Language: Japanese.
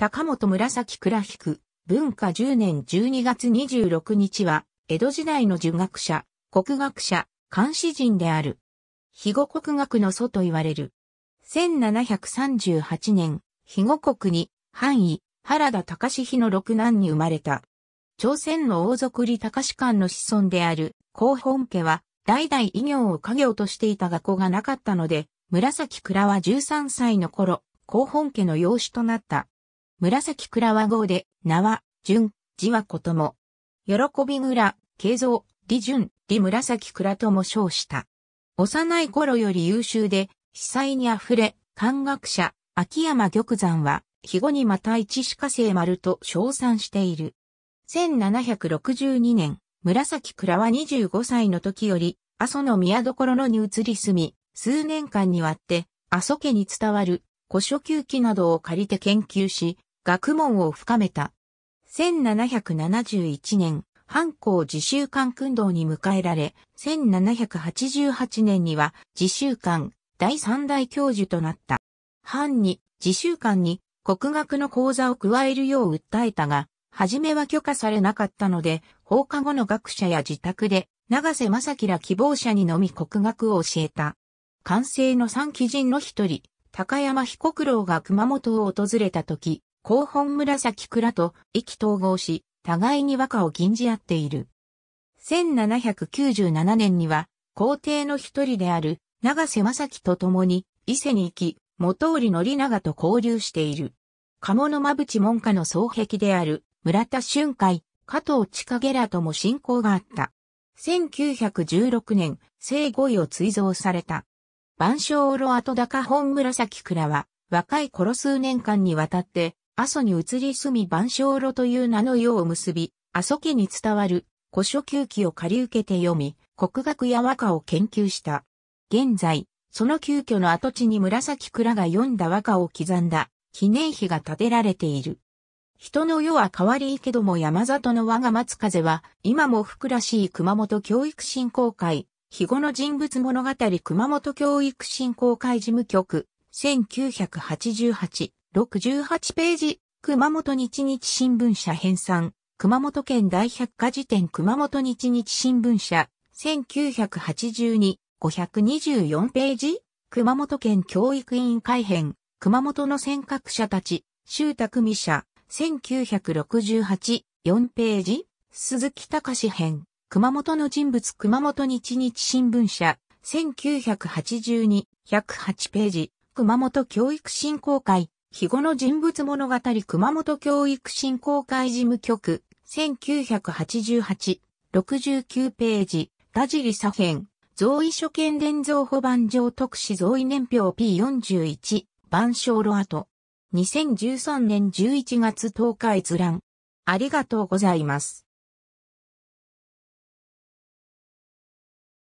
高本紫倉彦、文化10年12月26日は、江戸時代の儒学者、国学者、漢詩人である。肥後国学の祖と言われる。1738年、肥後国に、範囲、原田隆比の六男に生まれた。朝鮮の王族李隆官の子孫である、広本家は、代々異業を家業としていた学校がなかったので、紫倉は13歳の頃、広本家の養子となった。紫倉和号で、名は、純、字はことも。喜び倉、慶三、李純、李紫倉とも称した。幼い頃より優秀で、司祭に溢れ、漢学者、秋山玉山は、肥後にまた一歯科生丸と称賛している。1762年、紫倉は25歳の時より、阿蘇の宮所に移り住み、数年間にわって、阿蘇家に伝わる古書休記などを借りて研究し、学問を深めた。1771年、藩校自習館訓導に迎えられ、1788年には自習館第三大教授となった。藩に自習館に国学の講座を加えるよう訴えたが、初めは許可されなかったので、放課後の学者や自宅で、長瀬正輝ら希望者にのみ国学を教えた。完成の三期人の一人、高山彦九郎が熊本を訪れた時、広本紫倉と意気統合し、互いに和歌を吟じ合っている。1797年には、皇帝の一人である長瀬正樹と共に伊勢に行き、元織宣長と交流している。鴨の間淵門下の双壁である村田春海、加藤近下らとも親交があった。1916年、聖五位を追贈された。万象ロア高本紫倉は、若い頃数年間にわたって、阿蘇に移り住み万象路という名の世を結び、阿蘇家に伝わる古書旧記を借り受けて読み、国学や和歌を研究した。現在、その旧居の跡地に紫蔵が読んだ和歌を刻んだ記念碑が建てられている。人の世は変わりいけども山里の我が松風は今も福らしい熊本教育振興会、日後の人物物語熊本教育振興会事務局、1988 68ページ、熊本日日新聞社編纂、熊本県大百科事典熊本日日新聞社、1982、524ページ、熊本県教育委員会編、熊本の尖閣者たち、周拓美社、1968、4ページ、鈴木隆編、熊本の人物熊本日日新聞社、1982、108ページ、熊本教育振興会、日後の人物物語熊本教育振興会事務局、1988、69ページ、田尻左辺、増位所見伝贈保番上特使増位年表 P41、万象路跡。2013年11月10日閲覧。ありがとうございます。